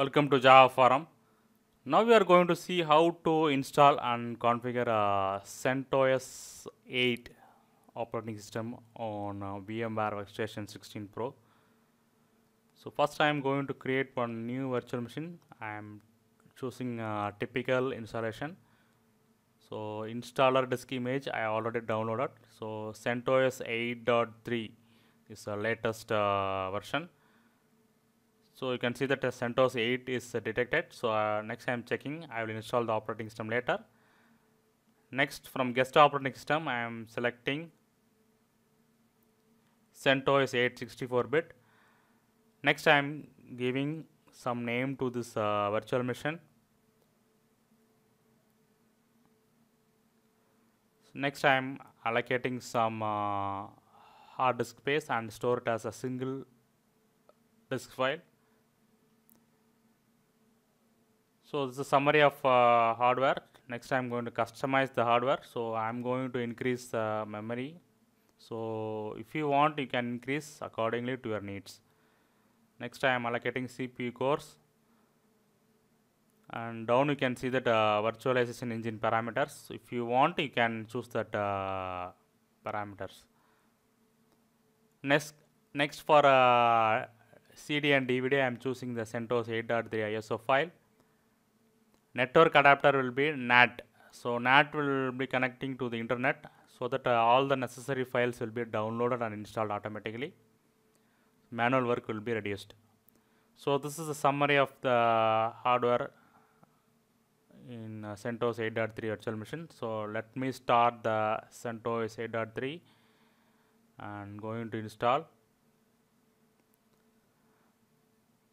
Welcome to Java Forum. Now we are going to see how to install and configure a CentOS 8 operating system on VMware Workstation 16 Pro. So first I am going to create one new virtual machine. I am choosing a typical installation. So installer disk image I already downloaded. So CentOS 8.3 is the latest uh, version. So you can see that CentOS 8 is detected. So uh, next I am checking, I will install the operating system later. Next from guest operating system, I am selecting CentOS 8 64 bit. Next I am giving some name to this uh, virtual machine. next I am allocating some uh, hard disk space and store it as a single disk file. So this is a summary of uh, hardware. Next I'm going to customize the hardware. So I'm going to increase the memory. So if you want, you can increase accordingly to your needs. Next I am allocating CPU cores. And down you can see that uh, virtualization engine parameters. If you want, you can choose that uh, parameters. Next, next for uh, CD and DVD, I am choosing the CentOS 8.3 ISO file network adapter will be NAT. So NAT will be connecting to the internet so that uh, all the necessary files will be downloaded and installed automatically. Manual work will be reduced. So this is a summary of the hardware in uh, CentOS 8.3 virtual machine. So let me start the CentOS 8.3 and going to install.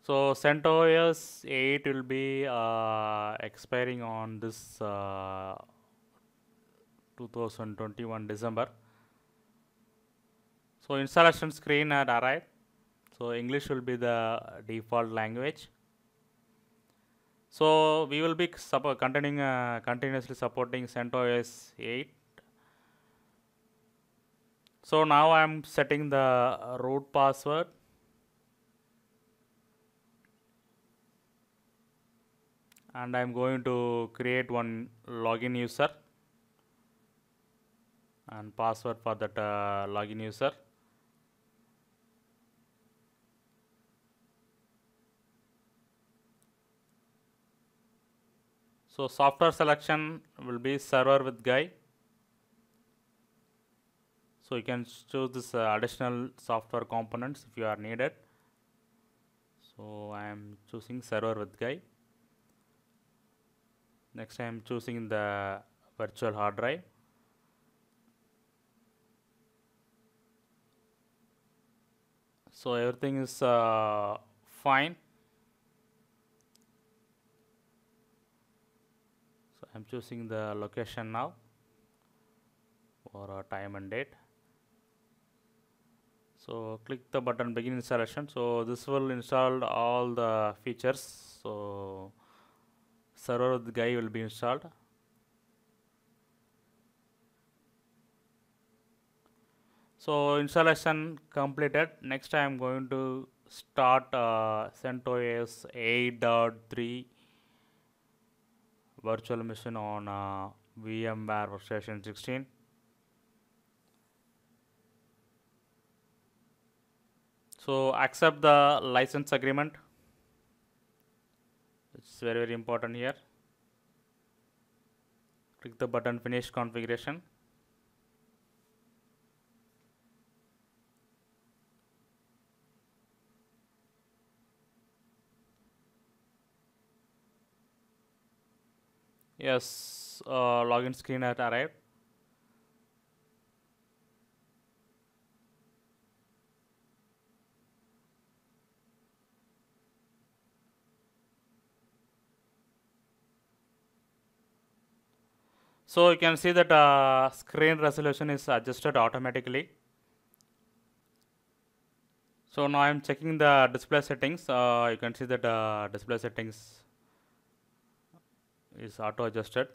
So CentOS 8 will be uh, expiring on this uh, 2021 December. So installation screen had arrived. So English will be the default language. So we will be continuing uh, continuously supporting CentOS 8. So now I am setting the root password and I am going to create one login user and password for that uh, login user. So, software selection will be server with guy. So, you can choose this uh, additional software components if you are needed. So, I am choosing server with guy next I am choosing the virtual hard drive so everything is uh, fine so I'm choosing the location now or time and date so click the button begin installation so this will install all the features so server of the guy will be installed so installation completed next I am going to start uh, CentOS 8.3 virtual machine on uh, VMware Workstation 16 so accept the license agreement it's very very important here click the button finish configuration yes uh, login screen has arrived So you can see that uh, screen resolution is adjusted automatically. So now I am checking the display settings. Uh, you can see that uh, display settings is auto adjusted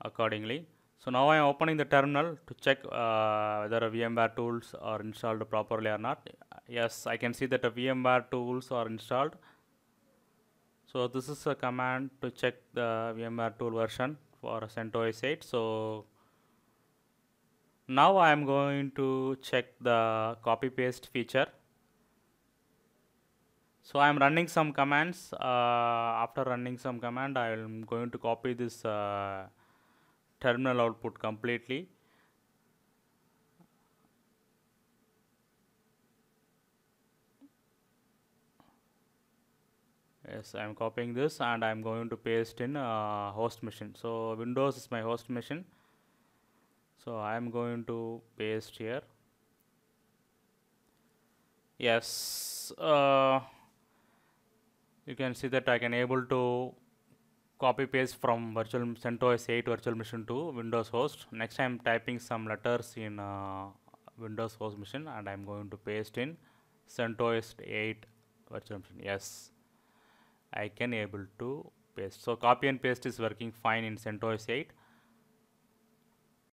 accordingly. So now I am opening the terminal to check uh, whether VMware tools are installed properly or not. Yes, I can see that the VMware tools are installed. So this is a command to check the VMware tool version for CentOS 8. So now I am going to check the copy paste feature. So I am running some commands. Uh, after running some command, I am going to copy this uh, terminal output completely. yes i'm copying this and i'm going to paste in uh, host machine so windows is my host machine so i'm going to paste here yes uh, you can see that i can able to copy paste from virtual CentOS 8 virtual machine to windows host next i'm typing some letters in uh, windows host machine and i'm going to paste in CentOS 8 virtual machine yes I can able to paste. So copy and paste is working fine in CentOS 8